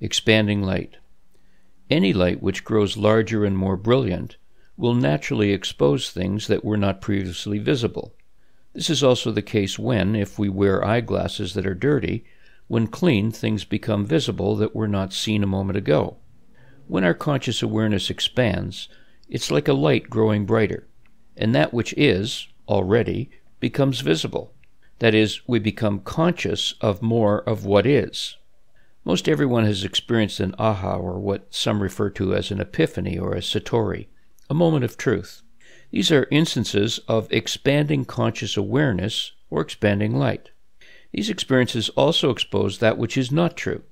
expanding light. Any light which grows larger and more brilliant will naturally expose things that were not previously visible. This is also the case when, if we wear eyeglasses that are dirty, when cleaned, things become visible that were not seen a moment ago. When our conscious awareness expands, it's like a light growing brighter, and that which is, already, becomes visible. That is, we become conscious of more of what is. Most everyone has experienced an aha or what some refer to as an epiphany or a satori, a moment of truth. These are instances of expanding conscious awareness or expanding light. These experiences also expose that which is not true.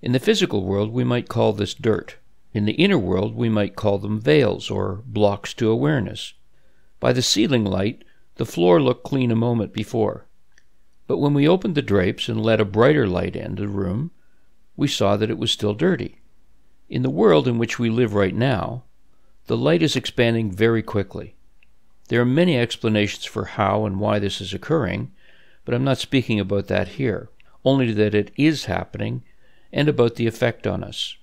In the physical world, we might call this dirt. In the inner world, we might call them veils or blocks to awareness. By the ceiling light, the floor looked clean a moment before. But when we opened the drapes and let a brighter light into the room, we saw that it was still dirty. In the world in which we live right now, the light is expanding very quickly. There are many explanations for how and why this is occurring, but I'm not speaking about that here, only that it is happening and about the effect on us.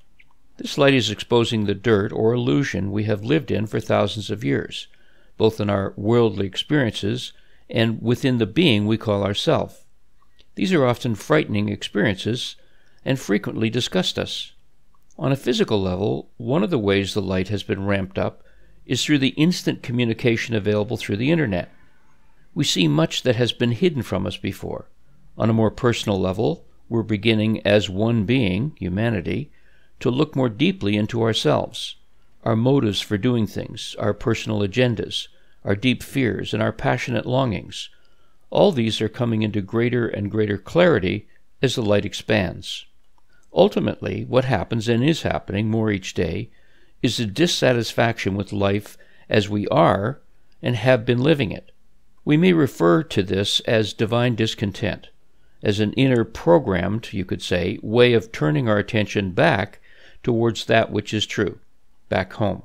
This light is exposing the dirt or illusion we have lived in for thousands of years, both in our worldly experiences and within the being we call ourself. These are often frightening experiences and frequently disgust us. On a physical level, one of the ways the light has been ramped up is through the instant communication available through the internet. We see much that has been hidden from us before. On a more personal level, we're beginning as one being, humanity, to look more deeply into ourselves, our motives for doing things, our personal agendas, our deep fears, and our passionate longings. All these are coming into greater and greater clarity as the light expands. Ultimately, what happens and is happening more each day is a dissatisfaction with life as we are and have been living it. We may refer to this as divine discontent, as an inner programmed, you could say, way of turning our attention back towards that which is true, back home.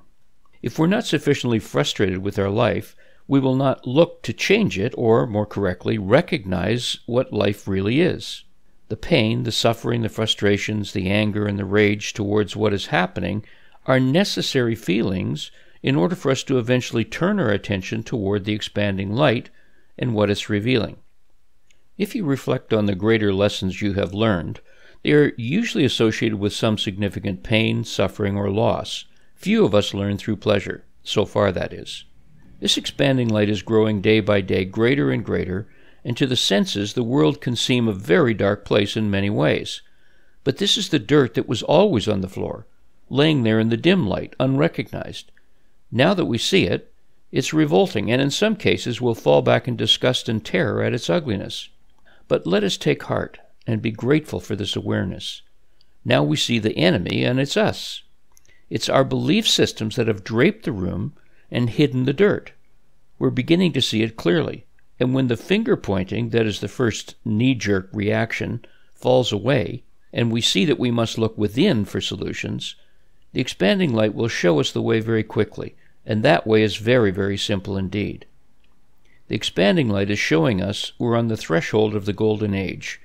If we're not sufficiently frustrated with our life, we will not look to change it or, more correctly, recognize what life really is. The pain, the suffering, the frustrations, the anger, and the rage towards what is happening are necessary feelings in order for us to eventually turn our attention toward the expanding light and what it's revealing. If you reflect on the greater lessons you have learned, they are usually associated with some significant pain, suffering, or loss. Few of us learn through pleasure, so far that is. This expanding light is growing day by day greater and greater and to the senses, the world can seem a very dark place in many ways. But this is the dirt that was always on the floor, laying there in the dim light, unrecognized. Now that we see it, it's revolting, and in some cases we'll fall back in disgust and terror at its ugliness. But let us take heart and be grateful for this awareness. Now we see the enemy, and it's us. It's our belief systems that have draped the room and hidden the dirt. We're beginning to see it clearly. And when the finger pointing, that is the first knee jerk reaction, falls away, and we see that we must look within for solutions, the expanding light will show us the way very quickly, and that way is very, very simple indeed. The expanding light is showing us we're on the threshold of the golden age,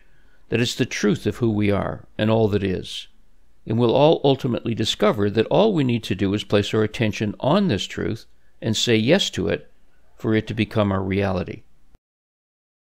that it's the truth of who we are and all that is. And we'll all ultimately discover that all we need to do is place our attention on this truth and say yes to it for it to become our reality.